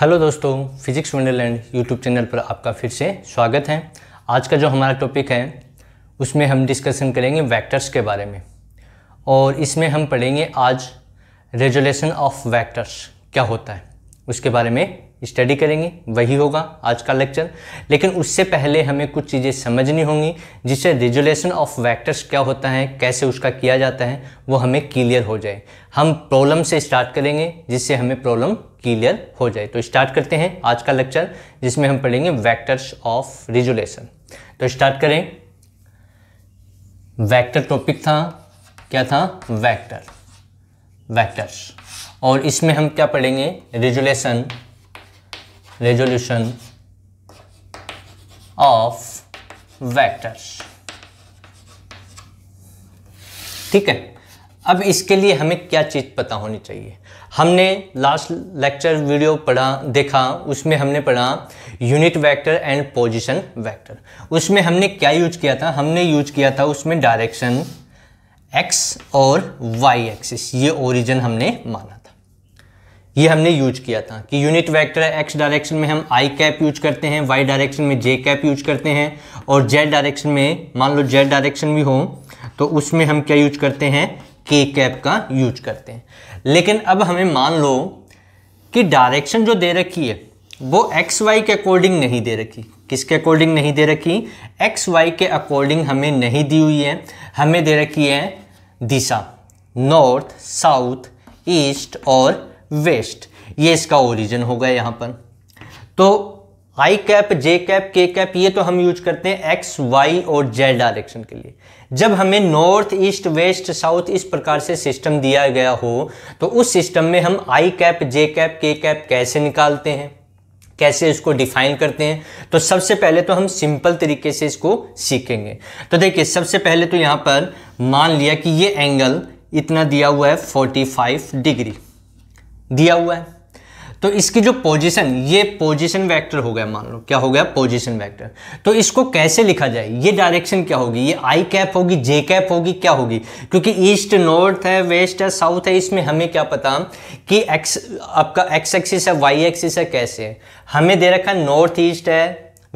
hello दोस्तों physics Wonderland YouTube channel पर आपका फिर से स्वागत है आज का जो हमारा टॉपिक है उसमें हम डिस्कशन करेंगे वेक्टर्स के बारे में और इसमें हम पढ़ेंगे आज रेजोलेशन ऑफ वेक्टर्स क्या होता है उसके बारे में स्टडी करेंगे वही होगा आज का लेक्चर लेकिन उससे पहले हमें कुछ चीज़ें समझनी होंगी जिससे रिजोलेशन ऑफ वेक्टर्स क्या होता है कैसे उसका किया जाता है वो हमें क्लियर हो जाए हम प्रॉब्लम से स्टार्ट करेंगे जिससे हमें प्रॉब्लम क्लियर हो जाए तो स्टार्ट करते हैं आज का लेक्चर जिसमें हम पढ़ेंगे वैक्टर्स ऑफ रिजुलेशन तो स्टार्ट करें वैक्टर टॉपिक था क्या था वैक्टर वैक्टर्स और इसमें हम क्या पढ़ेंगे रेजुलेशन रेजोल्यूशन ऑफ वैक्टर्स ठीक है अब इसके लिए हमें क्या चीज़ पता होनी चाहिए हमने लास्ट लेक्चर वीडियो पढ़ा देखा उसमें हमने पढ़ा unit vector and position vector उसमें हमने क्या यूज किया था हमने यूज किया था उसमें डायरेक्शन एक्स और वाई एक्सिस ये ओरिजिन हमने माना था ये हमने यूज किया था कि यूनिट वेक्टर एक्स डायरेक्शन में हम आई कैप यूज करते हैं वाई डायरेक्शन में जे कैप यूज करते हैं और जेड डायरेक्शन में मान लो जेड डायरेक्शन भी हो तो उसमें हम क्या यूज करते हैं के कैप का यूज करते हैं लेकिन अब हमें मान लो कि डायरेक्शन जो दे रखी है वो एक्स वाई के अकॉर्डिंग नहीं दे रखी किसके अकॉर्डिंग नहीं दे रखी एक्स वाई के अकॉर्डिंग हमें नहीं दी हुई है हमें दे रखी है दिशा नॉर्थ साउथ ईस्ट और वेस्ट ये इसका ओरिजिन होगा यहाँ पर तो i cap J cap k cap ये तो हम यूज करते हैं एक्स वाई और जेड डायरेक्शन के लिए जब हमें नॉर्थ ईस्ट वेस्ट साउथ इस प्रकार से सिस्टम दिया गया हो तो उस सिस्टम में हम i cap J cap k cap कैसे निकालते हैं कैसे इसको डिफाइन करते हैं तो सबसे पहले तो हम सिंपल तरीके से इसको सीखेंगे तो देखिए सबसे पहले तो यहाँ पर मान लिया कि ये एंगल इतना दिया हुआ है 45 डिग्री दिया हुआ है तो इसकी जो पोजीशन ये पोजीशन वेक्टर हो गया मान लो क्या हो गया पोजीशन वेक्टर तो इसको कैसे लिखा जाए ये डायरेक्शन क्या होगी ये आई कैप होगी जे कैप होगी क्या होगी क्योंकि ईस्ट नॉर्थ है वेस्ट है साउथ है इसमें हमें क्या पता कि एक्स आपका एक्स एक्सिस है वाई एक्सिस है कैसे है हमें दे रखा है नॉर्थ ईस्ट है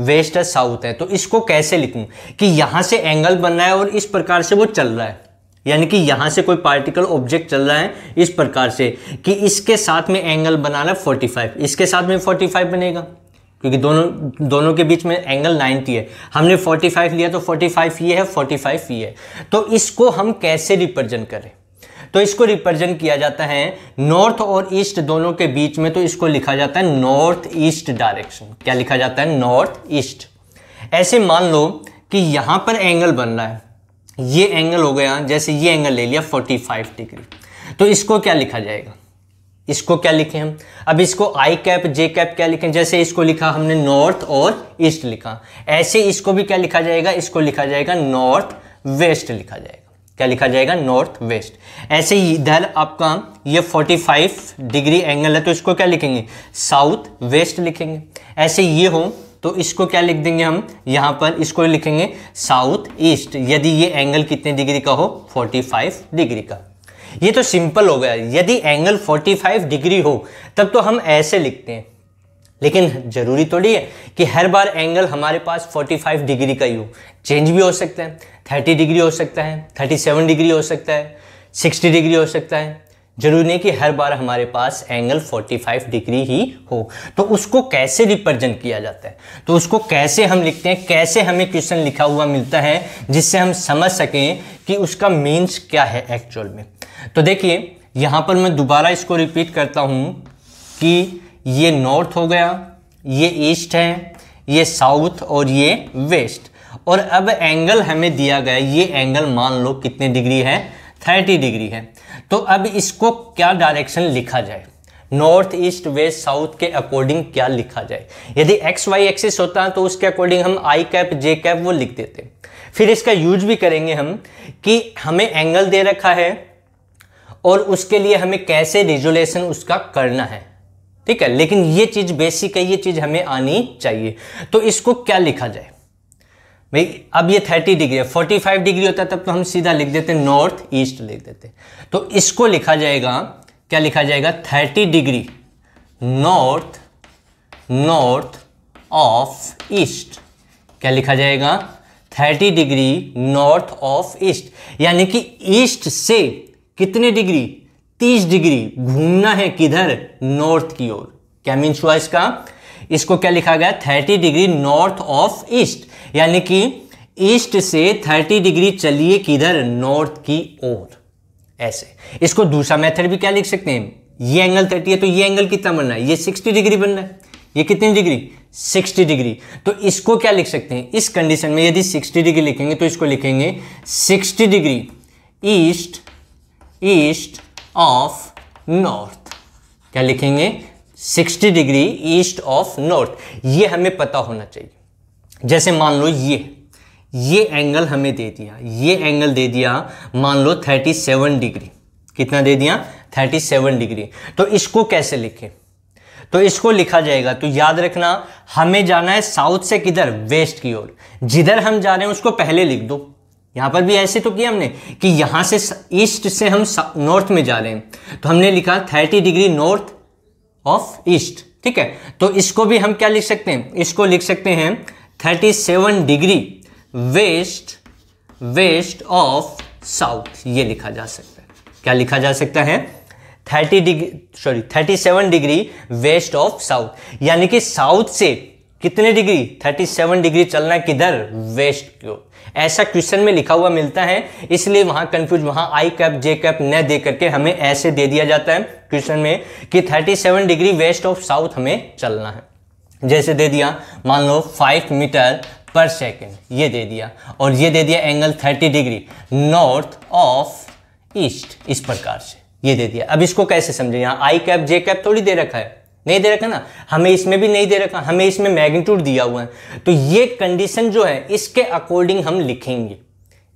वेस्ट है साउथ है तो इसको कैसे लिखूं कि यहां से एंगल बन रहा है और इस प्रकार से वो चल रहा है यानी कि यहाँ से कोई पार्टिकल ऑब्जेक्ट चल रहा है इस प्रकार से कि इसके साथ में एंगल बनाना 45 इसके साथ में 45 बनेगा क्योंकि दोनों दोनों के बीच में एंगल 90 है हमने 45 लिया तो 45 ये है 45 ये है तो इसको हम कैसे रिप्रेजेंट करें तो इसको रिप्रेजेंट किया जाता है नॉर्थ और ईस्ट दोनों के बीच में तो इसको लिखा जाता है नॉर्थ ईस्ट डायरेक्शन क्या लिखा जाता है नॉर्थ ईस्ट ऐसे मान लो कि यहाँ पर एंगल बन रहा है ये एंगल हो गया जैसे ये एंगल ले लिया 45 डिग्री तो इसको क्या लिखा जाएगा इसको क्या लिखें हम अब इसको आई कैप जे कैप क्या लिखें जैसे इसको लिखा हमने नॉर्थ और ईस्ट लिखा ऐसे इसको भी क्या लिखा जाएगा इसको लिखा जाएगा नॉर्थ वेस्ट लिखा जाएगा क्या लिखा जाएगा नॉर्थ वेस्ट ऐसे ही इधर आपका ये 45 डिग्री एंगल है तो इसको क्या लिखेंगे साउथ वेस्ट लिखेंगे ऐसे ये हो तो इसको क्या लिख देंगे हम यहाँ पर इसको लिखेंगे साउथ ईस्ट यदि ये एंगल कितने डिग्री का हो 45 डिग्री का ये तो सिंपल हो गया यदि एंगल 45 डिग्री हो तब तो हम ऐसे लिखते हैं लेकिन ज़रूरी थोड़ी है कि हर बार एंगल हमारे पास 45 डिग्री का ही हो चेंज भी हो सकता है 30 डिग्री हो सकता है 37 डिग्री हो सकता है 60 डिग्री हो सकता है जरूरी नहीं कि हर बार हमारे पास एंगल 45 डिग्री ही हो तो उसको कैसे रिप्रेजेंट किया जाता है तो उसको कैसे हम लिखते हैं कैसे हमें क्वेश्चन लिखा हुआ मिलता है जिससे हम समझ सकें कि उसका मीन्स क्या है एक्चुअल में तो देखिए यहाँ पर मैं दोबारा इसको रिपीट करता हूँ कि ये नॉर्थ हो गया ये ईस्ट है ये साउथ और ये वेस्ट और अब एंगल हमें दिया गया ये एंगल मान लो कितने डिग्री है थर्टी डिग्री है तो अब इसको क्या डायरेक्शन लिखा जाए नॉर्थ ईस्ट वेस्ट साउथ के अकॉर्डिंग क्या लिखा जाए यदि एक्स वाई एक्सिस होता है तो उसके अकॉर्डिंग हम आई कैप जे कैप वो लिख देते फिर इसका यूज भी करेंगे हम कि हमें एंगल दे रखा है और उसके लिए हमें कैसे रिजोलेशन उसका करना है ठीक है लेकिन ये चीज़ बेसिक है ये चीज़ हमें आनी चाहिए तो इसको क्या लिखा जाए भाई अब ये 30 डिग्री है 45 डिग्री होता है तब तो हम सीधा लिख देते हैं नॉर्थ ईस्ट लिख देते हैं तो इसको लिखा जाएगा क्या लिखा जाएगा 30 degree north north of east क्या लिखा जाएगा 30 डिग्री नॉर्थ ऑफ ईस्ट यानी कि ईस्ट से कितने डिग्री 30 डिग्री घूमना है किधर नॉर्थ की ओर क्या मीन्स हुआ इसका इसको क्या लिखा गया 30 डिग्री नॉर्थ ऑफ ईस्ट यानी कि ईस्ट से 30 डिग्री चलिए किधर नॉर्थ की ओर ऐसे इसको दूसरा मेथड भी क्या लिख सकते हैं ये एंगल 30 है तो ये एंगल कितना बनना है ये 60 डिग्री बनना है ये कितनी डिग्री 60 डिग्री तो इसको क्या लिख सकते हैं इस कंडीशन में यदि 60 डिग्री लिखेंगे तो इसको लिखेंगे 60 degree east east of north क्या लिखेंगे 60 डिग्री ईस्ट ऑफ नॉर्थ ये हमें पता होना चाहिए जैसे मान लो ये ये एंगल हमें दे दिया ये एंगल दे दिया मान लो 37 डिग्री कितना दे दिया 37 डिग्री तो इसको कैसे लिखें तो इसको लिखा जाएगा तो याद रखना हमें जाना है साउथ से किधर वेस्ट की ओर जिधर हम जा रहे हैं उसको पहले लिख दो यहाँ पर भी ऐसे तो किया हमने कि यहाँ से ईस्ट से हम नॉर्थ में जा रहे हैं तो हमने लिखा thirty degree north of east ठीक है तो इसको भी हम क्या लिख सकते हैं इसको लिख सकते हैं thirty seven degree west west of south ये लिखा जा सकता है क्या लिखा जा सकता है thirty degree sorry thirty seven degree west of south यानी कि साउथ से कितने डिग्री थर्टी सेवन डिग्री चलना किधर वेस्ट की ऐसा क्वेश्चन में लिखा हुआ मिलता है इसलिए वहां कंफ्यूज वहां आई कैप जे कैप न दे करके हमें ऐसे दे दिया जाता है क्वेश्चन में कि thirty seven degree west of south हमें चलना है जैसे दे दिया मान लो फाइव मीटर पर सेकेंड ये दे दिया और ये दे दिया angle thirty degree north of east इस प्रकार से ये दे दिया अब इसको कैसे समझे यहाँ आई कैप जे कैप थोड़ी दे रखा है नहीं दे रखा ना हमें इसमें भी नहीं दे रखा हमें इसमें मैग्नीट्यूड दिया हुआ है तो ये कंडीशन जो है इसके अकॉर्डिंग हम लिखेंगे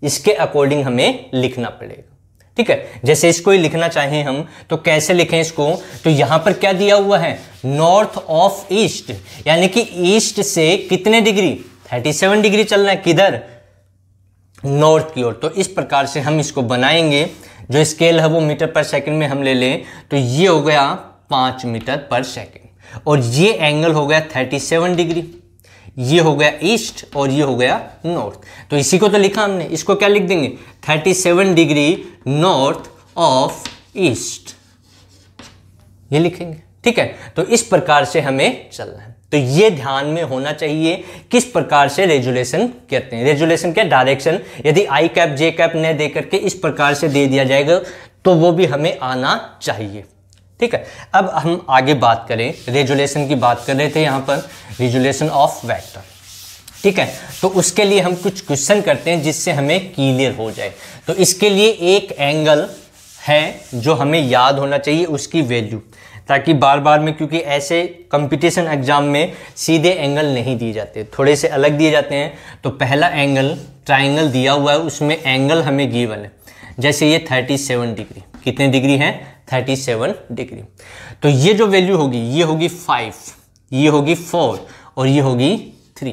इसके अकॉर्डिंग हमें लिखना पड़ेगा ठीक है जैसे इसको ही लिखना चाहें हम तो कैसे लिखें इसको तो यहां पर क्या दिया हुआ है नॉर्थ ऑफ ईस्ट यानी कि ईस्ट से कितने डिग्री 37 डिग्री चलना है किधर नॉर्थ की ओर तो इस प्रकार से हम इसको बनाएंगे जो स्केल है वो मीटर पर सेकंड में हम ले लें तो ये हो गया पांच मीटर पर सेकंड और ये एंगल हो गया 37 डिग्री ये हो गया ईस्ट और ये हो गया नॉर्थ तो इसी को तो लिखा हमने इसको क्या लिख देंगे 37 डिग्री नॉर्थ ऑफ ईस्ट ये लिखेंगे ठीक है तो इस प्रकार से हमें चलना है तो ये ध्यान में होना चाहिए किस प्रकार से रेजुलेशन कहते हैं रेजुलेशन क्या डायरेक्शन यदि आई कैप जे कैप ने दे करके इस प्रकार से दे दिया जाएगा तो वो भी हमें आना चाहिए ठीक है अब हम आगे बात करें रेजुलेशन की बात कर रहे थे यहाँ पर रेजुलेशन ऑफ वैक्टर ठीक है तो उसके लिए हम कुछ क्वेश्चन करते हैं जिससे हमें क्लियर हो जाए तो इसके लिए एक एंगल है जो हमें याद होना चाहिए उसकी वैल्यू ताकि बार बार में क्योंकि ऐसे कंपटीशन एग्जाम में सीधे एंगल नहीं दिए जाते थोड़े से अलग दिए जाते हैं तो पहला एंगल ट्राइंगल दिया हुआ है उसमें एंगल हमें गिवन है जैसे ये 37 डिग्री कितने डिग्री हैं थर्टी सेवन डिग्री तो ये जो वैल्यू होगी ये होगी फाइव ये होगी फोर और ये होगी थ्री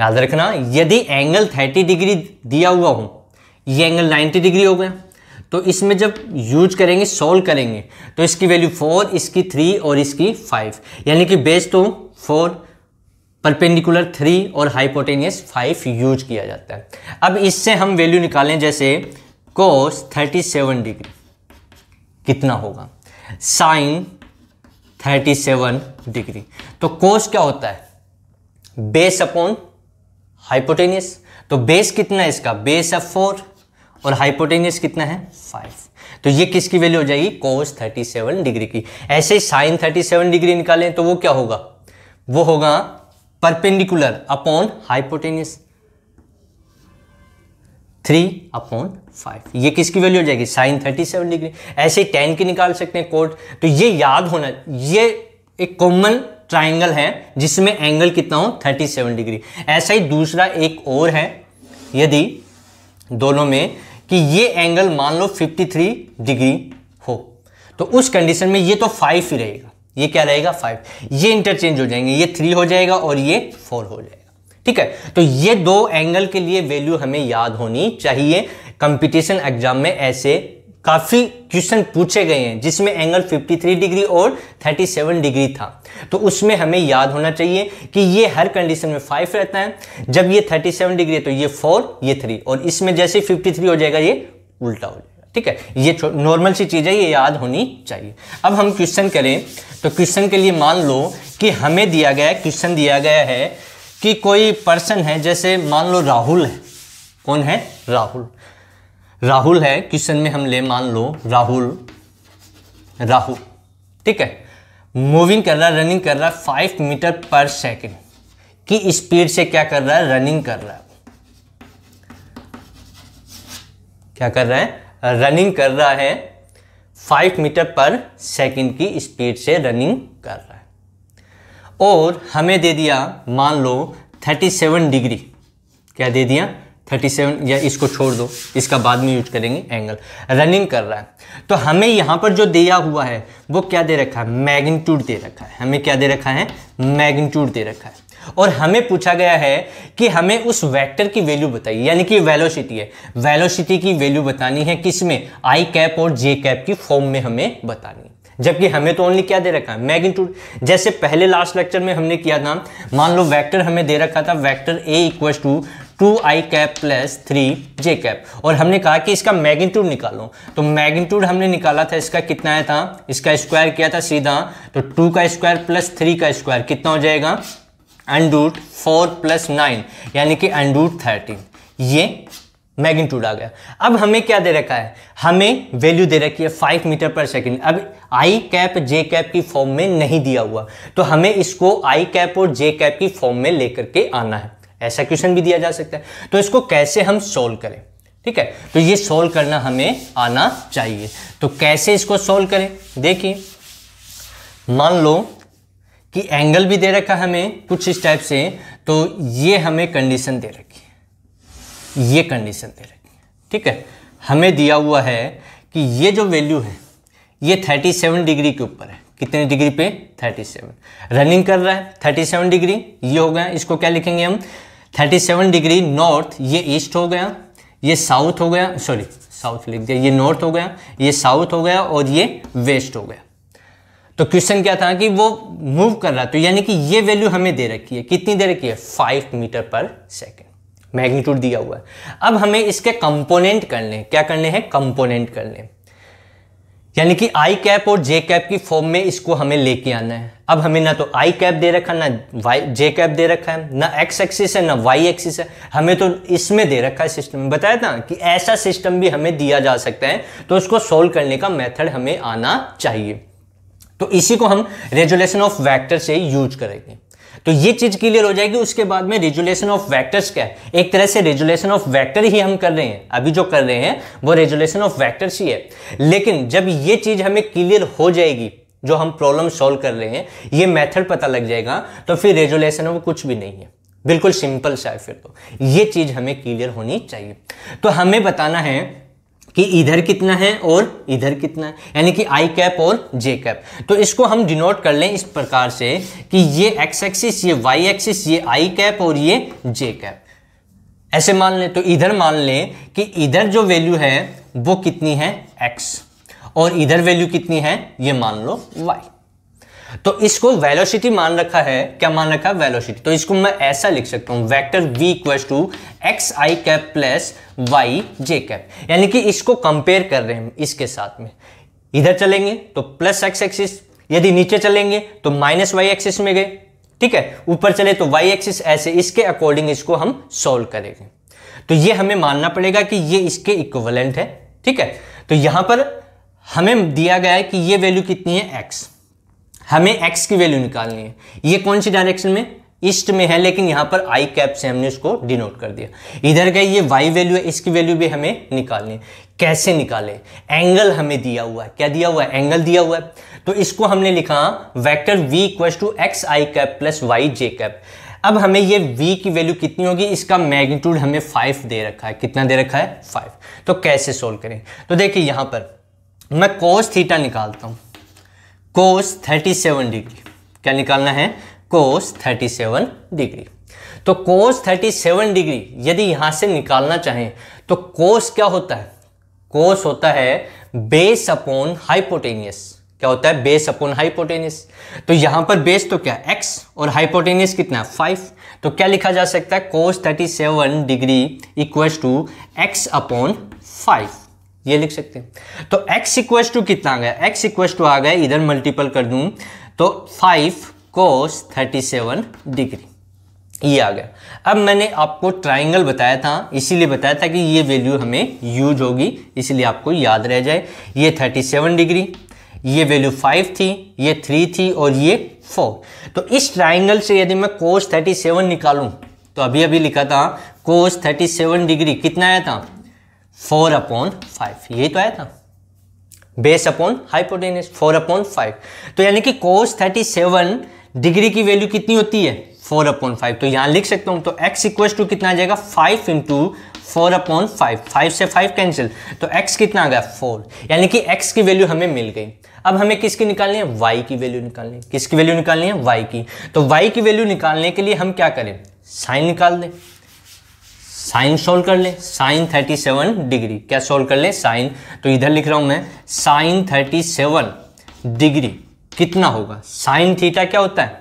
याद रखना यदि एंगल 30 डिग्री दिया हुआ हो ये एंगल 90 डिग्री हो गया तो इसमें जब यूज करेंगे सोल्व करेंगे तो इसकी वैल्यू फोर इसकी थ्री और इसकी फाइव यानी कि बेस तो फोर परपेंडिकुलर थ्री और हाइपोटेनियस फाइव यूज किया जाता है अब इससे हम वैल्यू निकालें जैसे कोस 37 डिग्री कितना होगा साइन 37 डिग्री तो कोस क्या होता है बेस अपॉन हाइपोटेनियस तो बेस कितना है इसका बेस है फोर और हाइपोटेनियस कितना है फाइव तो ये किसकी वैल्यू हो जाएगी कोस 37 डिग्री की ऐसे ही साइन 37 डिग्री निकालें तो वो क्या होगा वो होगा perpendicular upon hypotenuse three upon five ये किसकी वैल्यू हो जाएगी साइन थर्टी सेवन डिग्री ऐसे ही टेन की निकाल सकते हैं कोट तो ये याद होना ये एक कॉमन ट्राइंगल है जिसमें एंगल कितना हो थर्टी सेवन डिग्री ऐसा ही दूसरा एक और है यदि दोनों में कि ये एंगल मान लो फिफ्टी थ्री डिग्री हो तो उस कंडीशन में ये तो फाइव ही रहेगा ये क्या रहेगा फाइव ये इंटरचेंज हो जाएंगे ये थ्री हो जाएगा और ये फोर हो जाएगा ठीक है तो ये दो एंगल के लिए वैल्यू हमें याद होनी चाहिए कंपटीशन एग्जाम में ऐसे काफ़ी क्वेश्चन पूछे गए हैं जिसमें एंगल 53 डिग्री और 37 डिग्री था तो उसमें हमें याद होना चाहिए कि ये हर कंडीशन में फाइव रहता है जब ये 37 डिग्री है तो ये फोर ये थ्री और इसमें जैसे 53 हो जाएगा ये उल्टा हो जाएगा ठीक है ये नॉर्मल सी चीज़ है ये याद होनी चाहिए अब हम क्वेश्चन करें तो क्वेश्चन के लिए मान लो कि हमें दिया गया क्वेश्चन दिया गया है कि कोई पर्सन है जैसे मान लो राहुल है कौन है राहुल राहुल है क्वेश्चन में हम ले मान लो राहुल राहुल ठीक है मूविंग कर रहा है रनिंग कर रहा है फाइव मीटर पर सेकेंड की स्पीड से क्या कर रहा है रनिंग कर रहा है क्या कर रहा है रनिंग कर रहा है फाइव मीटर पर सेकेंड की स्पीड से रनिंग कर रहा है और हमें दे दिया मान लो 37 डिग्री क्या दे दिया 37 या इसको छोड़ दो इसका बाद में यूज करेंगे एंगल रनिंग कर रहा है तो हमें यहाँ पर जो दिया हुआ है वो क्या दे रखा है मैग्नीट्यूड दे रखा है हमें क्या दे रखा है मैग्नीट्यूड दे रखा है और हमें पूछा गया है कि हमें उस वेक्टर की वैल्यू बताइए यानी कि वेलोसिटी है वेलोसिटी की वैल्यू बतानी है किसमें आई कैप और जे कैप की फॉर्म में हमें बतानी है जबकि हमें तो ओनली क्या दे रखा है मैग्नीट्यूड जैसे पहले लास्ट लेक्चर में हमने किया था मान लो वेक्टर हमें दे रखा था vector a equal to two i cap plus three J cap और हमने कहा कि इसका मैग्नीट्यूड निकालो तो मैग्नीट्यूड हमने निकाला था इसका कितना आया था इसका स्क्वायर किया था सीधा तो टू का स्क्वायर प्लस थ्री का स्क्वायर कितना हो जाएगा अंडूट फोर प्लस नाइन यानी कि अंडूट थर्टीन ये मैग्नीट्यूड आ गया अब हमें क्या दे रखा है हमें वैल्यू दे रखी है फाइव मीटर पर सेकंड अब आई कैप जे कैप की फॉर्म में नहीं दिया हुआ तो हमें इसको आई कैप और जे कैप की फॉर्म में लेकर के आना है ऐसा क्वेश्चन भी दिया जा सकता है तो इसको कैसे हम सोल्व करें ठीक है तो ये सोल्व करना हमें आना चाहिए तो कैसे इसको सोल्व करें देखिए मान लो कि एंगल भी दे रखा हमें कुछ इस टाइप से तो ये हमें कंडीशन दे रखी ये कंडीशन दे रखी है ठीक है हमें दिया हुआ है कि ये जो वैल्यू है ये 37 डिग्री के ऊपर है कितने डिग्री पे 37 रनिंग कर रहा है 37 डिग्री ये हो गया इसको क्या लिखेंगे हम 37 डिग्री नॉर्थ ये ईस्ट हो गया ये साउथ हो गया सॉरी साउथ लिख दिया ये नॉर्थ हो गया ये साउथ हो गया और ये वेस्ट हो गया तो क्वेश्चन क्या था कि वो मूव कर रहा तो यानी कि ये वैल्यू हमें दे रखी है कितनी दे रखी है five metre per second magnitude दिया हुआ है अब हमें इसके कंपोनेंट करने क्या करने हैं कंपोनेंट करने यानी कि आई कैप और जे कैप की फॉर्म में इसको हमें लेके आना है अब हमें ना तो आई कैप दे रखा ना वाई जे कैप दे रखा है ना एक्स एक्सिस है ना वाई एक्सिस है हमें तो इसमें दे रखा है सिस्टम में बताया था कि ऐसा सिस्टम भी हमें दिया जा सकता है तो उसको सोल्व करने का मेथड हमें आना चाहिए तो इसी को हम रेजुलेशन ऑफ वैक्टर से यूज करेंगे तो ये चीज क्लियर हो जाएगी उसके बाद में रेजुलेशन ऑफ वैक्टर्स क्या है एक तरह से रेजुलेशन ऑफ वैक्टर ही हम कर रहे हैं अभी जो कर रहे हैं वो रेजुलेशन ऑफ वैक्टर्स ही है लेकिन जब ये चीज हमें क्लियर हो जाएगी जो हम प्रॉब्लम सॉल्व कर रहे हैं ये मेथड पता लग जाएगा तो फिर रेजुलेशन ऑफ कुछ भी नहीं है बिल्कुल सिंपल सा है फिर तो ये चीज हमें क्लियर होनी चाहिए तो हमें बताना है कि इधर कितना है और इधर कितना है यानी कि आई कैप और जे कैप तो इसको हम डिनोट कर लें इस प्रकार से कि ये एक्स एक्सिस ये वाई एक्सिस ये आई कैप और ये जे कैप ऐसे मान लें तो इधर मान लें कि इधर जो वैल्यू है वो कितनी है एक्स और इधर वैल्यू कितनी है ये मान लो वाई तो इसको वेलोसिटी मान रखा है क्या मान रखा है वेलोसिटी तो इसको मैं ऐसा लिख सकता हूं vector v equal to x I cap plus y J cap यानी कि इसको कंपेयर कर रहे हैं इसके साथ में इधर चलेंगे तो प्लस एक्स एक्सिस यदि नीचे चलेंगे तो माइनस वाई एक्सिस में गए ठीक है ऊपर चले तो वाई एक्सिस ऐसे इसके अकॉर्डिंग इसको हम सोल्व करेंगे तो ये हमें मानना पड़ेगा कि ये इसके इक्वलेंट है ठीक है तो यहां पर हमें दिया गया है कि ये वैल्यू कितनी है एक्स हमें एक्स की वैल्यू निकालनी है ये कौन सी डायरेक्शन में ईस्ट में है लेकिन यहाँ पर आई कैप से हमने उसको डिनोट कर दिया इधर का ये वाई वैल्यू है इसकी वैल्यू भी हमें निकालनी है कैसे निकालें एंगल हमें दिया हुआ है क्या दिया हुआ है एंगल दिया हुआ है तो इसको हमने लिखा vector v equal to x I cap plus y J cap अब हमें ये v की वैल्यू कितनी होगी इसका मैग्नीट्यूड हमें फाइव दे रखा है कितना दे रखा है फाइव तो कैसे सोल्व करें तो देखिए यहाँ पर मैं कोस थीटा निकालता हूँ कोस 37 डिग्री क्या निकालना है कोस 37 डिग्री तो कोस 37 डिग्री यदि यहां से निकालना चाहें तो कोस क्या होता है कोस होता है बेस अपॉन हाइपोटेनियस क्या होता है बेस अपॉन हाइपोटेनियस तो यहां पर बेस तो क्या एक्स और हाइपोटेनियस कितना है फाइव तो क्या लिखा जा सकता है cos 37 degree equal to x upon five ये लिख सकते हैं तो x इक्वेस टू कितना आ गया x इक्वेस टू आ गया इधर मल्टीपल कर दूं तो 5 कोस 37 डिग्री ये आ गया अब मैंने आपको ट्राइंगल बताया था इसीलिए बताया था कि ये वैल्यू हमें यूज होगी इसलिए आपको याद रह जाए ये 37 डिग्री ये वैल्यू 5 थी ये 3 थी और ये 4 तो इस ट्राइंगल से यदि मैं कोस 37 निकालूं तो अभी अभी लिखा था कोस 37 डिग्री कितना आया था फोर अपॉन फाइव यही तो आया था base upon hypotenuse four upon five तो यानी कि कोस थर्टी सेवन डिग्री की वैल्यू कितनी होती है फोर अपॉन फाइव तो यहां लिख सकता हूं तो एक्स इक्व टू कितना आ जाएगा five into four upon five five से फाइव कैंसिल तो एक्स कितना आ गया फोर यानी कि एक्स की वैल्यू हमें मिल गई अब हमें किसकी निकालनी है वाई की वैल्यू निकालनी है किसकी वैल्यू निकालनी है वाई की तो वाई की वैल्यू निकालने के लिए हम क्या करें साइन निकाल दें साइन सोल्व कर ले साइन 37 डिग्री क्या सोल्व कर ले साइन तो इधर लिख रहा हूं मैं साइन 37 डिग्री कितना होगा साइन थीटा क्या होता है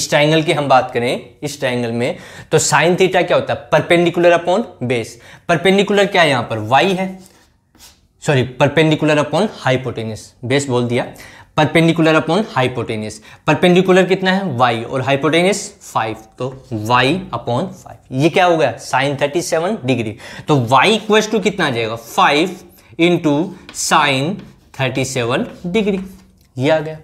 इस ट्राइंगल की हम बात करें इस ट्राइंगल में तो साइन थीटा क्या होता है परपेंडिकुलर अपॉन बेस परपेंडिकुलर क्या है यहां पर वाई है sorry perpendicular upon hypotenuse base बोल दिया परपेंडिकुलर अपॉन हाइपोटेनियस परपेंडिकुलर कितना है वाई और हाइपोटेनियस फाइव तो वाई अपॉन फाइव ये क्या हो गया साइन थर्टी सेवन डिग्री तो वाई इक्वल टू कितना आ जाएगा five into sine thirty seven degree ये आ गया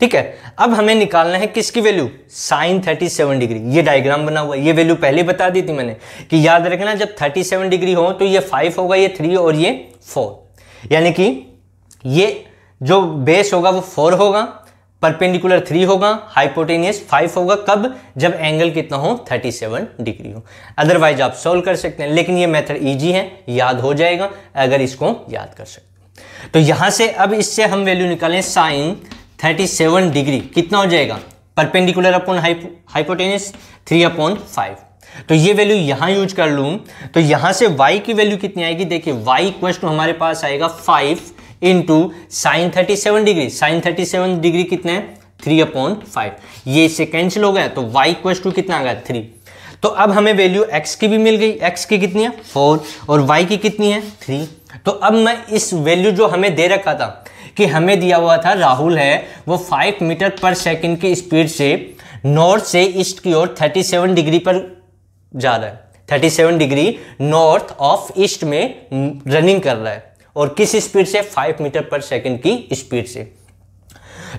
ठीक है अब हमें निकालना है किसकी वैल्यू साइन 37 डिग्री ये डायग्राम बना हुआ है ये वैल्यू पहले बता दी थी मैंने कि याद रखना जब 37 डिग्री हो तो ये 5 होगा ये 3 और ये 4 यानी कि ये जो बेस होगा वो फोर होगा परपेंडिकुलर थ्री होगा हाइपोटेनियस फाइव होगा कब जब एंगल कितना हो थर्टी सेवन डिग्री हो अदरवाइज आप सोल्व कर सकते हैं लेकिन ये मेथड ईजी है याद हो जाएगा अगर इसको याद कर सकते तो यहां से अब इससे हम वैल्यू निकालें साइन 37 डिग्री कितना हो जाएगा perpendicular upon hypotenuse three upon five तो ये वैल्यू यहां यूज कर लू तो यहां से वाई की वैल्यू कितनी आएगी देखिए वाई क्वेश्चन हमारे पास आएगा five into sine thirty seven degree sine thirty seven degree कितना है थ्री अपॉइंट फाइव ये इसे कैंसिल हो गया तो वाई क्वेश्चन टू कितना आ गया थ्री तो अब हमें वैल्यू एक्स की भी मिल गई एक्स की कितनी है फोर और वाई की कितनी है थ्री तो अब मैं इस वैल्यू जो हमें दे रखा था कि हमें दिया हुआ था राहुल है वो फाइव मीटर पर सेकेंड की स्पीड से नॉर्थ से ईस्ट की ओर थर्टी सेवन डिग्री पर जा रहा है thirty seven degree north of east में रनिंग कर रहा है और किस स्पीड से फाइव मीटर पर सेकेंड की स्पीड से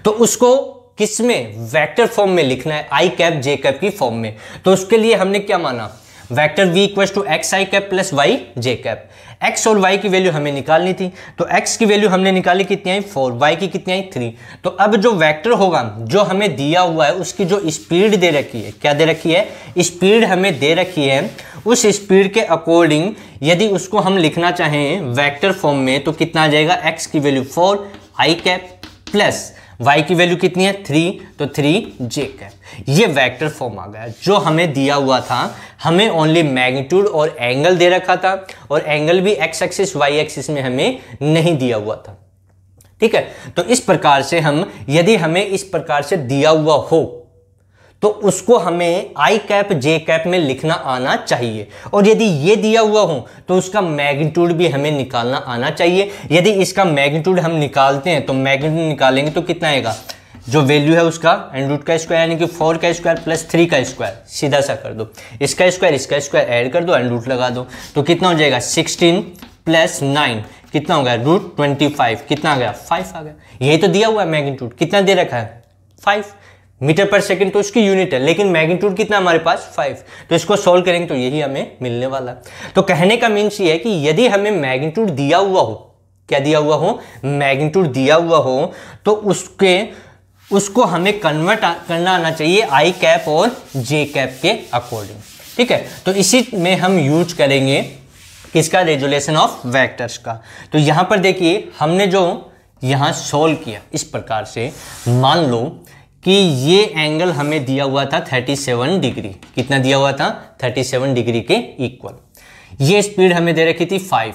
तो उसको किस में वेक्टर फॉर्म में लिखना है आई कैप जे कैप की फॉर्म में तो उसके लिए हमने क्या माना vector v equal to x I cap plus y J cap x और वाई की वैल्यू हमें निकालनी थी तो एक्स की वैल्यू हमने निकाली कितनी आई फोर वाई की कितनी आई थ्री तो अब जो वेक्टर होगा जो हमें दिया हुआ है उसकी जो स्पीड दे रखी है क्या दे रखी है स्पीड हमें दे रखी है उस स्पीड के अकॉर्डिंग यदि उसको हम लिखना चाहें वेक्टर फॉर्म में तो कितना आ जाएगा एक्स की value four I cap plus y की वैल्यू कितनी है थ्री तो थ्री जे कैप ये वेक्टर फॉर्म आ गया जो हमें दिया हुआ था हमें ओनली मैग्नीट्यूड और एंगल दे रखा था और एंगल भी एक्स एक्सिस वाई एक्सिस में हमें नहीं दिया हुआ था ठीक है तो इस प्रकार से हम यदि हमें इस प्रकार से दिया हुआ हो तो उसको हमें आई कैप जे कैप में लिखना आना चाहिए और यदि ये दिया हुआ हो तो उसका मैग्नीट्यूड भी हमें निकालना आना चाहिए यदि इसका मैग्नीट्यूड हम निकालते हैं तो मैग्नीट्यूड निकालेंगे तो कितना आएगा जो वैल्यू है उसका एंड रूट का स्क्वायर यानी कि फोर का स्क्वायर प्लस थ्री का स्क्वायर सीधा सा कर दो इसका स्क्वायर इसका स्क्वायर ऐड कर दो एंड रूट लगा दो तो कितना हो जाएगा सिक्सटीन प्लस नाइन कितना हो गया रूट ट्वेंटी फाइव कितना आ गया फाइव आ गया यही तो दिया हुआ है मैग्नीट्यूड कितना दे रखा है फाइव मीटर पर सेकंड तो इसकी यूनिट है लेकिन मैग्नीट्यूड कितना हमारे पास फाइव तो इसको सॉल्व करेंगे तो यही हमें मिलने वाला तो कहने का मीन्स ये है कि यदि हमें मैग्नीट्यूड दिया हुआ हो क्या दिया हुआ हो मैग्नीट्यूड दिया हुआ हो तो उसके उसको हमें कन्वर्ट करना आना चाहिए आई कैप और जे कैप के अकॉर्डिंग ठीक है तो इसी में हम यूज करेंगे किसका रेजुलेशन ऑफ वैक्टर्स का तो यहाँ पर देखिए हमने जो यहाँ सॉल्व किया इस प्रकार से मान लो कि ये एंगल हमें दिया हुआ था 37 डिग्री कितना दिया हुआ था 37 डिग्री के इक्वल ये स्पीड हमें दे रखी थी 5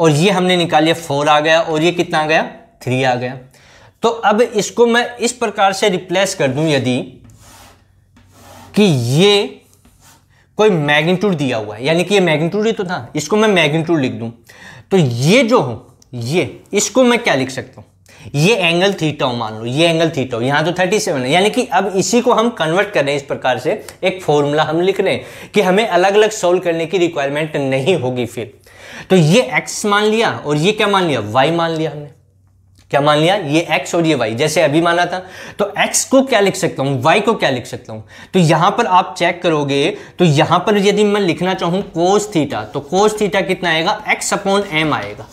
और ये हमने निकाली फोर आ गया और ये कितना आ गया थ्री आ गया तो अब इसको मैं इस प्रकार से रिप्लेस कर दूं यदि कि ये कोई मैग्नीट्यूड दिया हुआ है यानी कि ये मैग्नीट्यूड ही तो था इसको मैं मैग्नीट्यूड लिख दूं तो ये जो हो ये इसको मैं क्या लिख सकता हूं ये एंगल थीटा मान लो ये एंगल थीटा यहां तो 37 है यानी कि अब इसी को हम कन्वर्ट कर रहे हैं इस प्रकार से एक फॉर्मूला हम लिख रहे हैं कि हमें अलग अलग सोल्व करने की रिक्वायरमेंट नहीं होगी फिर तो ये एक्स मान लिया और ये क्या मान लिया वाई मान लिया हमने क्या मान लिया ये x और ये y जैसे अभी माना था तो x को क्या लिख सकता हूं y को क्या लिख सकता हूं तो यहां पर आप चेक करोगे तो यहां पर यदि मैं लिखना चाहूं कोस थीटा तो कोस थीटा कितना आएगा x अपॉन एम आएगा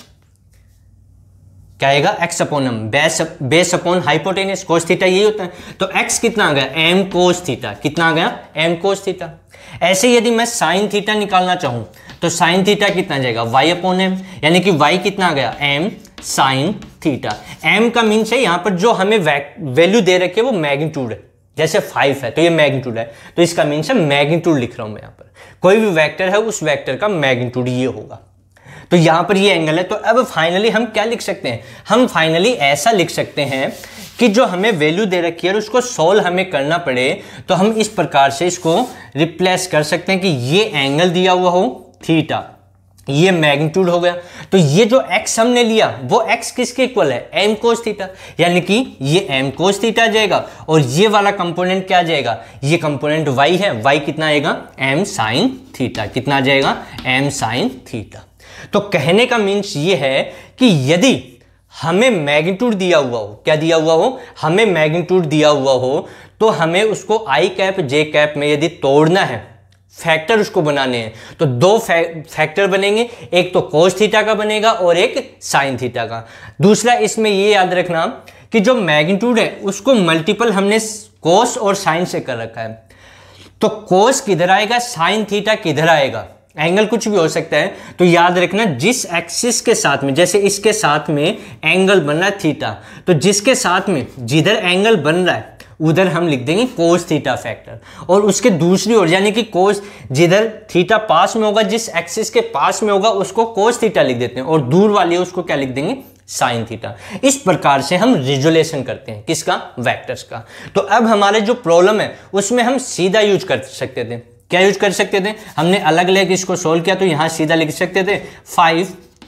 क्या आएगा x upon M base base upon hypotenuse cos theta यही होता है तो एक्स कितना आ गया एम कोस थीटा कितना आ गया एम कोस थीटा ऐसे यदि मैं साइन थीटा निकालना चाहूं तो साइन थीटा कितना जाएगा वाई अपॉन एम यानी कि वाई कितना आ गया एम साइन थीटा एम का मीन्स है यहां पर जो हमें वैल्यू दे रखी है वो मैग्नीट्यूड है जैसे फाइव है तो ये मैग्नीट्यूड है तो इसका मीन्स है मैग्नीट्यूड लिख रहा हूं मैं यहाँ पर कोई भी वैक्टर है उस वैक्टर का मैग्नीट्यूड ये होगा तो यहां पर ये एंगल है तो अब फाइनली हम क्या लिख सकते हैं हम फाइनली ऐसा लिख सकते हैं कि जो हमें वैल्यू दे रखी है उसको सोल्व हमें करना पड़े तो हम इस प्रकार से इसको रिप्लेस कर सकते हैं कि ये एंगल दिया हुआ हो थीटा ये मैग्नीट्यूड हो गया तो ये जो x हमने लिया वो x किसके इक्वल है m cos थीटा यानी कि ये m cos थीटा जाएगा और ये वाला कंपोनेंट क्या आ जाएगा ये कंपोनेंट y है y कितना आएगा m sin थीटा कितना जाएगा m sin थीटा तो कहने का मीन्स ये है कि यदि हमें मैग्नीट्यूड दिया हुआ हो क्या दिया हुआ हो हमें मैग्नीट्यूड दिया हुआ हो तो हमें उसको आई कैप जे कैप में यदि तोड़ना है फैक्टर उसको बनाने हैं तो दो फैक्टर बनेंगे एक तो कोस थीटा का बनेगा और एक साइन थीटा का दूसरा इसमें ये याद रखना कि जो मैग्नीट्यूड है उसको मल्टीपल हमने कोस और साइन से कर रखा है तो कोस किधर आएगा साइन थीटा किधर आएगा एंगल कुछ भी हो सकता है तो याद रखना जिस एक्सिस के साथ में जैसे इसके साथ में एंगल बन रहा है थीटा तो जिसके साथ में जिधर एंगल बन रहा है उधर हम लिख देंगे कोस थीटा फैक्टर और उसके दूसरी ओर यानी कि कोस जिधर थीटा पास में होगा जिस एक्सिस के पास में होगा उसको कोस थीटा लिख देते हैं और दूर वाली उसको क्या लिख देंगे साइन थीटा इस प्रकार से हम रिजुलेशन करते हैं किसका वेक्टर्स का तो अब हमारे जो प्रॉब्लम है उसमें हम सीधा यूज कर सकते थे क्या यूज कर सकते थे हमने अलग अलग इसको सोल्व किया तो यहां सीधा लिख सकते थे five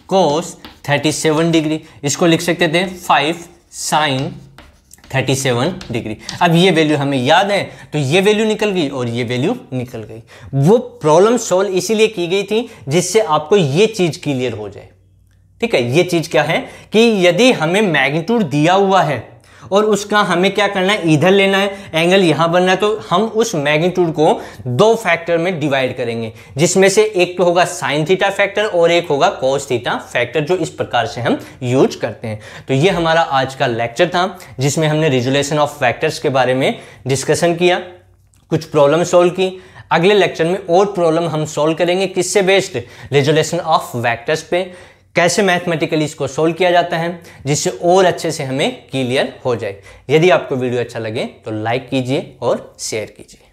cos thirty seven degree इसको लिख सकते थे five sine thirty seven degree अब ये वैल्यू हमें याद है तो ये वैल्यू निकल गई और ये वैल्यू निकल गई वो प्रॉब्लम सोल्व इसीलिए की गई थी जिससे आपको ये चीज़ क्लियर हो जाए ठीक है ये चीज़ क्या है कि यदि हमें मैग्नीट्यूड दिया हुआ है और उसका हमें क्या करना है इधर लेना है एंगल यहाँ बनना है तो हम उस मैग्नीट्यूड को दो फैक्टर में डिवाइड करेंगे जिसमें से एक तो होगा साइन थीटा फैक्टर और एक होगा कॉस थीटा फैक्टर जो इस प्रकार से हम यूज करते हैं तो ये हमारा आज का लेक्चर था जिसमें हमने रिजुलेशन ऑफ फैक्टर्स के बारे में डिस्कशन किया कुछ प्रॉब्लम सोल्व की अगले लेक्चर में और प्रॉब्लम हम सॉल्व करेंगे किससे बेस्ड रेजुलेशन ऑफ वैक्टर्स पे कैसे मैथमेटिकली इसको सोल्व किया जाता है जिससे और अच्छे से हमें क्लियर हो जाए यदि आपको वीडियो अच्छा लगे तो लाइक कीजिए और शेयर कीजिए